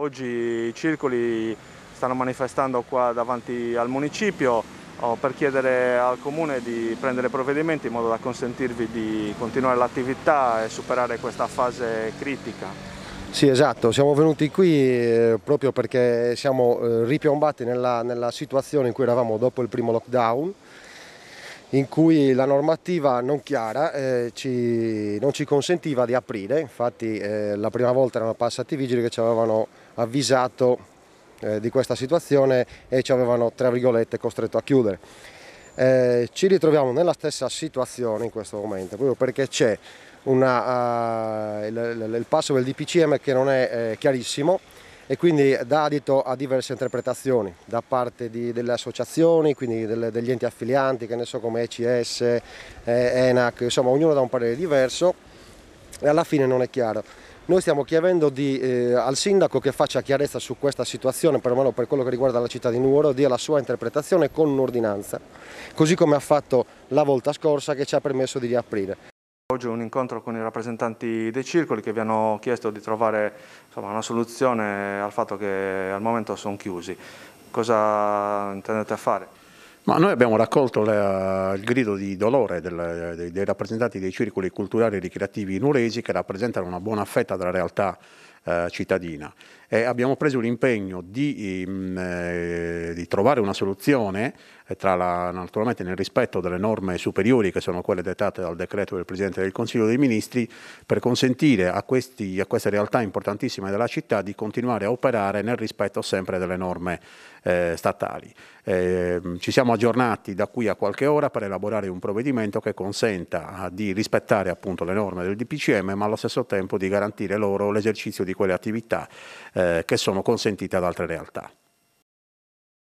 Oggi i circoli stanno manifestando qua davanti al municipio eh, per chiedere al comune di prendere provvedimenti in modo da consentirvi di continuare l'attività e superare questa fase critica. Sì esatto, siamo venuti qui eh, proprio perché siamo eh, ripiombati nella, nella situazione in cui eravamo dopo il primo lockdown in cui la normativa non chiara eh, ci, non ci consentiva di aprire, infatti eh, la prima volta erano passati i vigili che ci avevano avvisato eh, di questa situazione e ci avevano, tra virgolette, costretto a chiudere. Eh, ci ritroviamo nella stessa situazione in questo momento, proprio perché c'è una, uh, il, il, passo del DPCM che non è eh, chiarissimo, e quindi dà adito a diverse interpretazioni da parte di, delle associazioni, quindi delle, degli enti affilianti, che ne so come ECS, eh, ENAC, insomma ognuno dà un parere diverso e alla fine non è chiaro. Noi stiamo chiedendo di, eh, al sindaco che faccia chiarezza su questa situazione, perlomeno per quello che riguarda la città di Nuoro, dia la sua interpretazione con un'ordinanza, così come ha fatto la volta scorsa che ci ha permesso di riaprire. Oggi un incontro con i rappresentanti dei circoli che vi hanno chiesto di trovare insomma, una soluzione al fatto che al momento sono chiusi. Cosa intendete fare? Ma noi abbiamo raccolto la, il grido di dolore del, dei, dei, rappresentanti dei circoli culturali e ricreativi nuresi che rappresentano una buona fetta della realtà eh, cittadina e abbiamo preso l'impegno di, mm, eh, di trovare una soluzione tra la, naturalmente nel rispetto delle norme superiori che sono quelle dettate dal decreto del Presidente del Consiglio dei Ministri, per consentire a, questi, a queste realtà importantissime della città di continuare a operare nel rispetto sempre delle norme eh, statali. Eh, ci siamo aggiornati da qui a qualche ora per elaborare un provvedimento che consenta ah, di rispettare appunto le norme del DPCM ma allo stesso tempo di garantire loro l'esercizio di quelle attività eh, che sono consentite ad altre realtà.